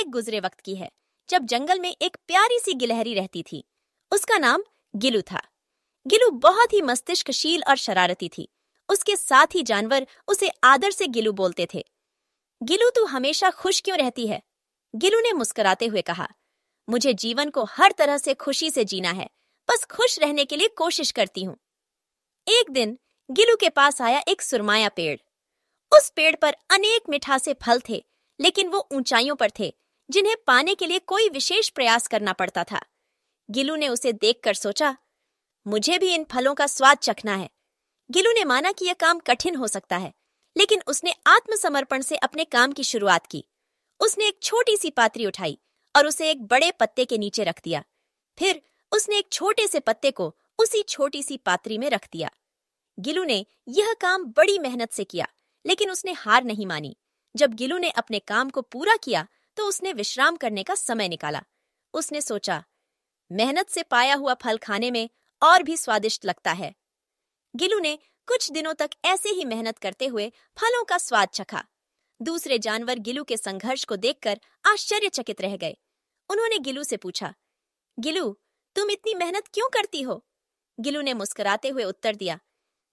एक गुजरे वक्त की है जब जंगल में एक प्यारी सी गिलहरी रहती थी उसका नाम गिलू था गिलू बहुत ही मस्तिष्कशील और शरारती थी उसके साथ ही जानवर उसे आदर से गिलू बोलते थे गिलू तू हमेशा खुश क्यों रहती है गिलू ने मुस्कुराते हुए कहा मुझे जीवन को हर तरह से खुशी से जीना है बस खुश रहने के लिए कोशिश करती हूँ एक दिन गिलू के पास आया एक सुरमाया पेड़ उस पेड़ पर अनेक मिठासे फल थे लेकिन वो ऊंचाइयों पर थे जिन्हें पाने के लिए कोई विशेष प्रयास करना पड़ता था गिलू ने उसे देखकर सोचा मुझे भी इन फलों का स्वाद चखना है गिलू ने माना कि यह काम कठिन हो सकता है लेकिन उसने आत्मसमर्पण से अपने काम की शुरुआत की उसने एक छोटी सी पात्री उठाई और उसे एक बड़े पत्ते के नीचे रख दिया फिर उसने एक छोटे से पत्ते को उसी छोटी सी पात्री में रख दिया गिलू ने यह काम बड़ी मेहनत से किया लेकिन उसने हार नहीं मानी जब गिलू ने अपने काम को पूरा किया तो उसने विश्राम करने का समय निकाला उसने सोचा मेहनत से पाया हुआ फल खाने में और भी स्वादिष्ट लगता है गिलू ने कुछ दिनों तक ऐसे ही मेहनत करते हुए फलों का स्वाद चखा दूसरे जानवर गिलू के संघर्ष को देखकर आश्चर्यचकित रह गए उन्होंने गिलू से पूछा गिलू तुम इतनी मेहनत क्यों करती हो गिलू ने मुस्कुराते हुए उत्तर दिया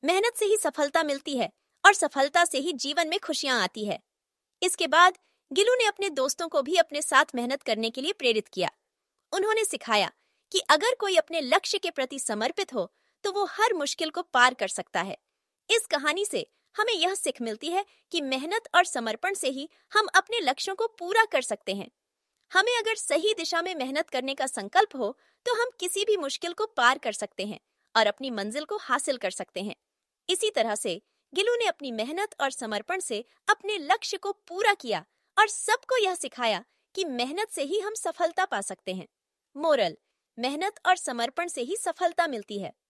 मेहनत से ही सफलता मिलती है और सफलता से ही जीवन में खुशियां आती है इसके बाद गिलू ने अपने दोस्तों को भी अपने साथ मेहनत करने के लिए प्रेरित किया उन्होंने सिखाया कि अगर कोई अपने लक्ष्य के प्रति समर्पित हो तो वो हर मुश्किल को पार कर सकता है इस कहानी से हमें यह सीख मिलती है कि मेहनत और समर्पण से ही हम अपने लक्ष्यों को पूरा कर सकते हैं हमें अगर सही दिशा में मेहनत करने का संकल्प हो तो हम किसी भी मुश्किल को पार कर सकते हैं और अपनी मंजिल को हासिल कर सकते हैं इसी तरह से गिलू ने अपनी मेहनत और समर्पण से अपने लक्ष्य को पूरा किया और सबको यह सिखाया कि मेहनत से ही हम सफलता पा सकते हैं मोरल मेहनत और समर्पण से ही सफलता मिलती है